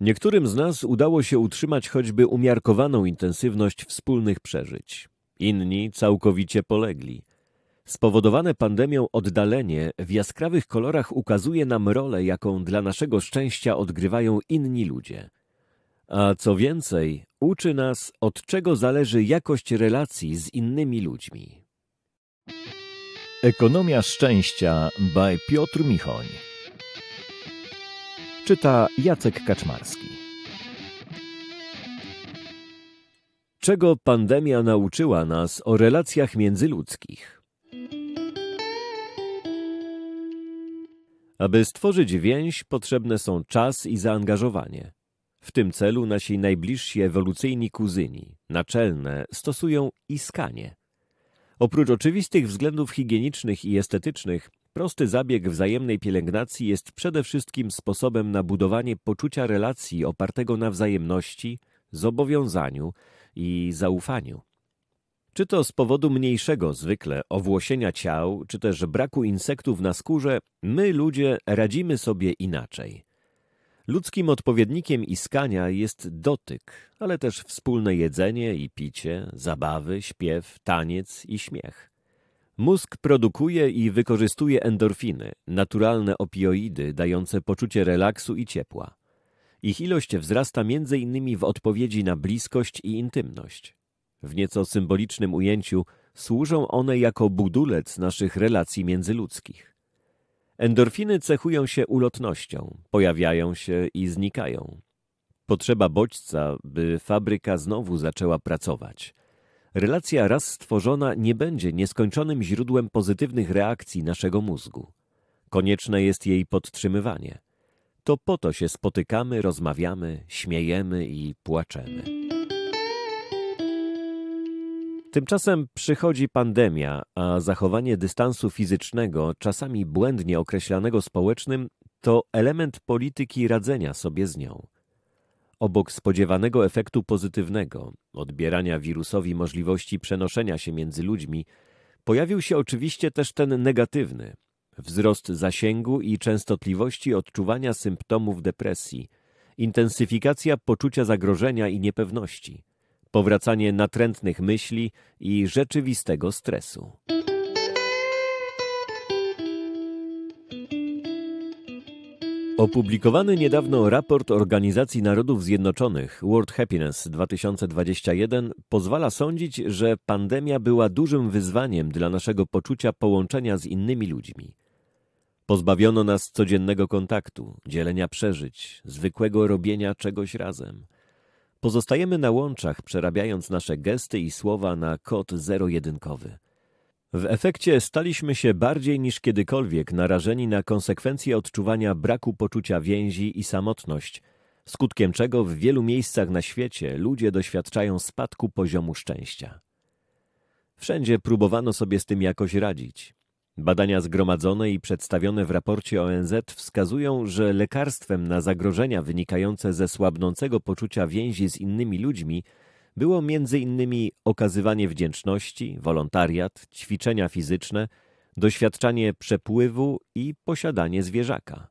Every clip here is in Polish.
Niektórym z nas udało się utrzymać choćby umiarkowaną intensywność wspólnych przeżyć. Inni całkowicie polegli. Spowodowane pandemią oddalenie w jaskrawych kolorach ukazuje nam rolę, jaką dla naszego szczęścia odgrywają inni ludzie. A co więcej, uczy nas, od czego zależy jakość relacji z innymi ludźmi. Ekonomia szczęścia by Piotr Michoń. Czyta Jacek Kaczmarski. Czego pandemia nauczyła nas o relacjach międzyludzkich? Aby stworzyć więź, potrzebne są czas i zaangażowanie. W tym celu nasi najbliżsi ewolucyjni kuzyni, naczelne, stosują iskanie. Oprócz oczywistych względów higienicznych i estetycznych, Prosty zabieg wzajemnej pielęgnacji jest przede wszystkim sposobem na budowanie poczucia relacji opartego na wzajemności, zobowiązaniu i zaufaniu. Czy to z powodu mniejszego zwykle owłosienia ciał, czy też braku insektów na skórze, my ludzie radzimy sobie inaczej. Ludzkim odpowiednikiem iskania jest dotyk, ale też wspólne jedzenie i picie, zabawy, śpiew, taniec i śmiech. Mózg produkuje i wykorzystuje endorfiny, naturalne opioidy dające poczucie relaksu i ciepła. Ich ilość wzrasta m.in. w odpowiedzi na bliskość i intymność. W nieco symbolicznym ujęciu służą one jako budulec naszych relacji międzyludzkich. Endorfiny cechują się ulotnością, pojawiają się i znikają. Potrzeba bodźca, by fabryka znowu zaczęła pracować – Relacja raz stworzona nie będzie nieskończonym źródłem pozytywnych reakcji naszego mózgu. Konieczne jest jej podtrzymywanie. To po to się spotykamy, rozmawiamy, śmiejemy i płaczemy. Tymczasem przychodzi pandemia, a zachowanie dystansu fizycznego, czasami błędnie określanego społecznym, to element polityki radzenia sobie z nią. Obok spodziewanego efektu pozytywnego, odbierania wirusowi możliwości przenoszenia się między ludźmi, pojawił się oczywiście też ten negatywny wzrost zasięgu i częstotliwości odczuwania symptomów depresji, intensyfikacja poczucia zagrożenia i niepewności, powracanie natrętnych myśli i rzeczywistego stresu. Opublikowany niedawno raport Organizacji Narodów Zjednoczonych World Happiness 2021 pozwala sądzić, że pandemia była dużym wyzwaniem dla naszego poczucia połączenia z innymi ludźmi. Pozbawiono nas codziennego kontaktu, dzielenia przeżyć, zwykłego robienia czegoś razem. Pozostajemy na łączach, przerabiając nasze gesty i słowa na kod zero-jedynkowy. W efekcie staliśmy się bardziej niż kiedykolwiek narażeni na konsekwencje odczuwania braku poczucia więzi i samotność, skutkiem czego w wielu miejscach na świecie ludzie doświadczają spadku poziomu szczęścia. Wszędzie próbowano sobie z tym jakoś radzić. Badania zgromadzone i przedstawione w raporcie ONZ wskazują, że lekarstwem na zagrożenia wynikające ze słabnącego poczucia więzi z innymi ludźmi było m.in. okazywanie wdzięczności, wolontariat, ćwiczenia fizyczne, doświadczanie przepływu i posiadanie zwierzaka.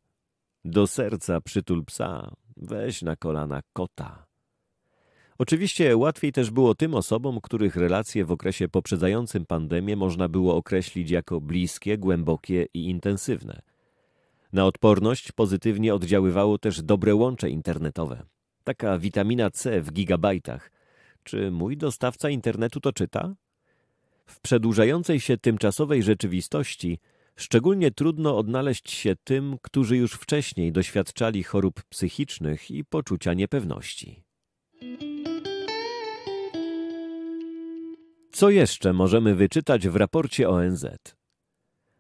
Do serca przytul psa, weź na kolana kota. Oczywiście łatwiej też było tym osobom, których relacje w okresie poprzedzającym pandemię można było określić jako bliskie, głębokie i intensywne. Na odporność pozytywnie oddziaływało też dobre łącze internetowe. Taka witamina C w gigabajtach, czy mój dostawca internetu to czyta? W przedłużającej się tymczasowej rzeczywistości szczególnie trudno odnaleźć się tym, którzy już wcześniej doświadczali chorób psychicznych i poczucia niepewności. Co jeszcze możemy wyczytać w raporcie ONZ?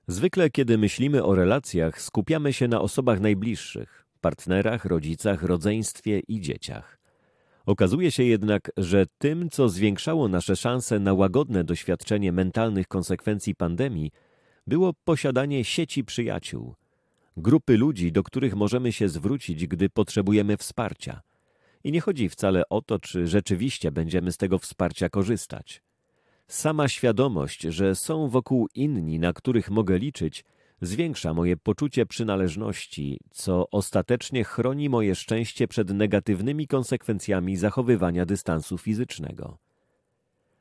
Zwykle, kiedy myślimy o relacjach, skupiamy się na osobach najbliższych partnerach, rodzicach, rodzeństwie i dzieciach. Okazuje się jednak, że tym, co zwiększało nasze szanse na łagodne doświadczenie mentalnych konsekwencji pandemii, było posiadanie sieci przyjaciół, grupy ludzi, do których możemy się zwrócić, gdy potrzebujemy wsparcia. I nie chodzi wcale o to, czy rzeczywiście będziemy z tego wsparcia korzystać. Sama świadomość, że są wokół inni, na których mogę liczyć, zwiększa moje poczucie przynależności, co ostatecznie chroni moje szczęście przed negatywnymi konsekwencjami zachowywania dystansu fizycznego.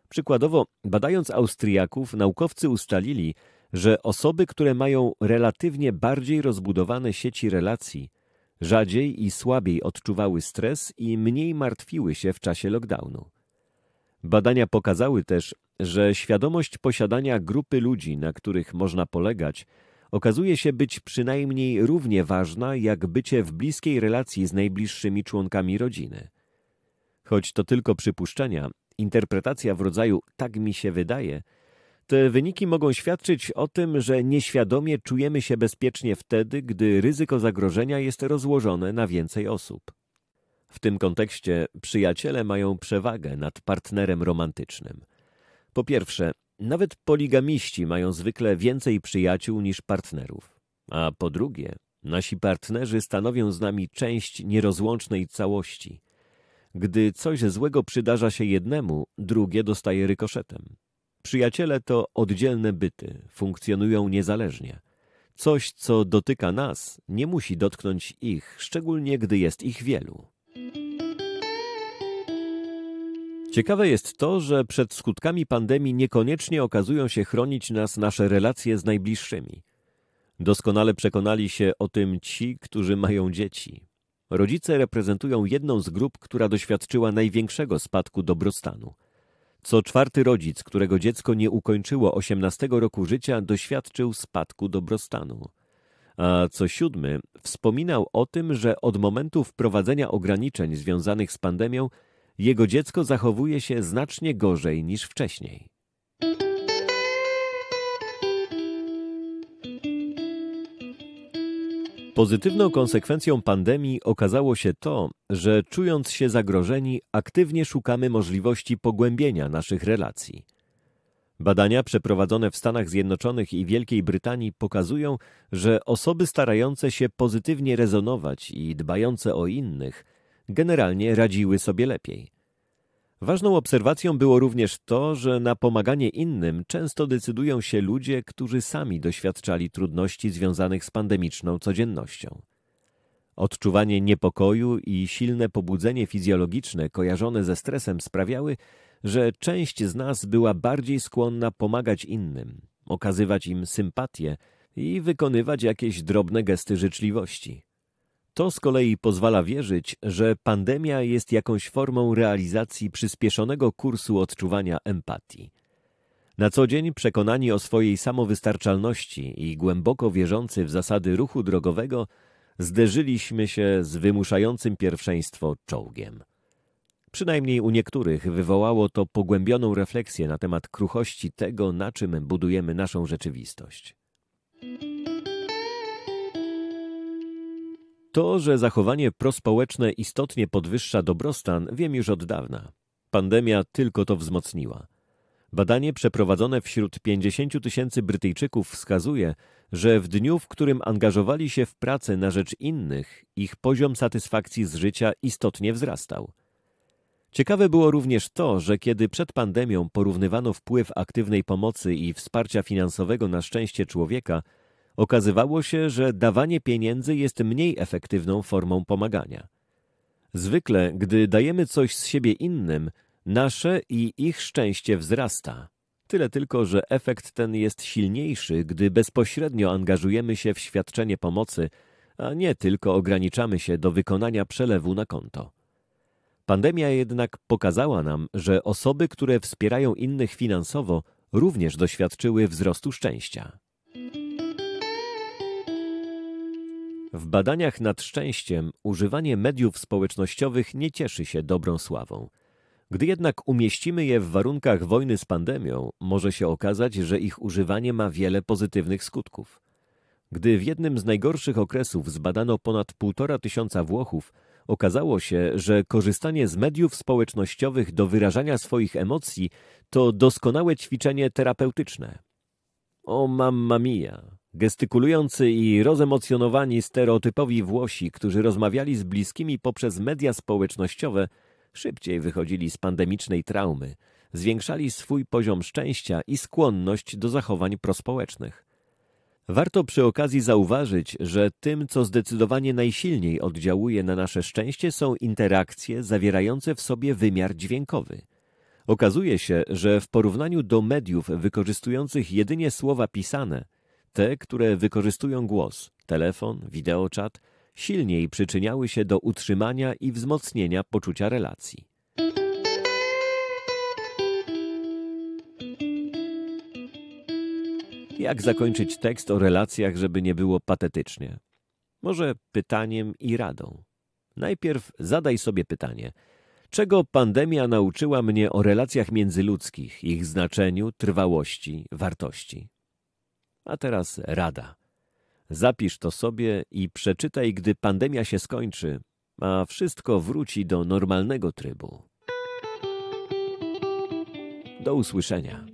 Przykładowo, badając Austriaków, naukowcy ustalili, że osoby, które mają relatywnie bardziej rozbudowane sieci relacji, rzadziej i słabiej odczuwały stres i mniej martwiły się w czasie lockdownu. Badania pokazały też, że świadomość posiadania grupy ludzi, na których można polegać, okazuje się być przynajmniej równie ważna jak bycie w bliskiej relacji z najbliższymi członkami rodziny. Choć to tylko przypuszczenia, interpretacja w rodzaju tak mi się wydaje, te wyniki mogą świadczyć o tym, że nieświadomie czujemy się bezpiecznie wtedy, gdy ryzyko zagrożenia jest rozłożone na więcej osób. W tym kontekście przyjaciele mają przewagę nad partnerem romantycznym. Po pierwsze, nawet poligamiści mają zwykle więcej przyjaciół niż partnerów. A po drugie, nasi partnerzy stanowią z nami część nierozłącznej całości. Gdy coś złego przydarza się jednemu, drugie dostaje rykoszetem. Przyjaciele to oddzielne byty, funkcjonują niezależnie. Coś, co dotyka nas, nie musi dotknąć ich, szczególnie gdy jest ich wielu. Ciekawe jest to, że przed skutkami pandemii niekoniecznie okazują się chronić nas nasze relacje z najbliższymi. Doskonale przekonali się o tym ci, którzy mają dzieci. Rodzice reprezentują jedną z grup, która doświadczyła największego spadku dobrostanu. Co czwarty rodzic, którego dziecko nie ukończyło 18 roku życia, doświadczył spadku dobrostanu. A co siódmy wspominał o tym, że od momentu wprowadzenia ograniczeń związanych z pandemią jego dziecko zachowuje się znacznie gorzej niż wcześniej. Pozytywną konsekwencją pandemii okazało się to, że czując się zagrożeni, aktywnie szukamy możliwości pogłębienia naszych relacji. Badania przeprowadzone w Stanach Zjednoczonych i Wielkiej Brytanii pokazują, że osoby starające się pozytywnie rezonować i dbające o innych generalnie radziły sobie lepiej. Ważną obserwacją było również to, że na pomaganie innym często decydują się ludzie, którzy sami doświadczali trudności związanych z pandemiczną codziennością. Odczuwanie niepokoju i silne pobudzenie fizjologiczne kojarzone ze stresem sprawiały, że część z nas była bardziej skłonna pomagać innym, okazywać im sympatię i wykonywać jakieś drobne gesty życzliwości. To z kolei pozwala wierzyć, że pandemia jest jakąś formą realizacji przyspieszonego kursu odczuwania empatii. Na co dzień przekonani o swojej samowystarczalności i głęboko wierzący w zasady ruchu drogowego, zderzyliśmy się z wymuszającym pierwszeństwo czołgiem. Przynajmniej u niektórych wywołało to pogłębioną refleksję na temat kruchości tego, na czym budujemy naszą rzeczywistość. To, że zachowanie prospołeczne istotnie podwyższa dobrostan, wiem już od dawna. Pandemia tylko to wzmocniła. Badanie przeprowadzone wśród 50 tysięcy Brytyjczyków wskazuje, że w dniu, w którym angażowali się w pracę na rzecz innych, ich poziom satysfakcji z życia istotnie wzrastał. Ciekawe było również to, że kiedy przed pandemią porównywano wpływ aktywnej pomocy i wsparcia finansowego na szczęście człowieka Okazywało się, że dawanie pieniędzy jest mniej efektywną formą pomagania. Zwykle, gdy dajemy coś z siebie innym, nasze i ich szczęście wzrasta. Tyle tylko, że efekt ten jest silniejszy, gdy bezpośrednio angażujemy się w świadczenie pomocy, a nie tylko ograniczamy się do wykonania przelewu na konto. Pandemia jednak pokazała nam, że osoby, które wspierają innych finansowo, również doświadczyły wzrostu szczęścia. W badaniach nad szczęściem używanie mediów społecznościowych nie cieszy się dobrą sławą. Gdy jednak umieścimy je w warunkach wojny z pandemią, może się okazać, że ich używanie ma wiele pozytywnych skutków. Gdy w jednym z najgorszych okresów zbadano ponad półtora tysiąca Włochów, okazało się, że korzystanie z mediów społecznościowych do wyrażania swoich emocji to doskonałe ćwiczenie terapeutyczne. O mamma mia! Gestykulujący i rozemocjonowani stereotypowi Włosi, którzy rozmawiali z bliskimi poprzez media społecznościowe, szybciej wychodzili z pandemicznej traumy, zwiększali swój poziom szczęścia i skłonność do zachowań prospołecznych. Warto przy okazji zauważyć, że tym, co zdecydowanie najsilniej oddziałuje na nasze szczęście, są interakcje zawierające w sobie wymiar dźwiękowy. Okazuje się, że w porównaniu do mediów wykorzystujących jedynie słowa pisane, te, które wykorzystują głos, telefon, wideoczat, silniej przyczyniały się do utrzymania i wzmocnienia poczucia relacji. Jak zakończyć tekst o relacjach, żeby nie było patetycznie? Może pytaniem i radą. Najpierw zadaj sobie pytanie: czego pandemia nauczyła mnie o relacjach międzyludzkich, ich znaczeniu, trwałości, wartości? A teraz rada. Zapisz to sobie i przeczytaj, gdy pandemia się skończy, a wszystko wróci do normalnego trybu. Do usłyszenia.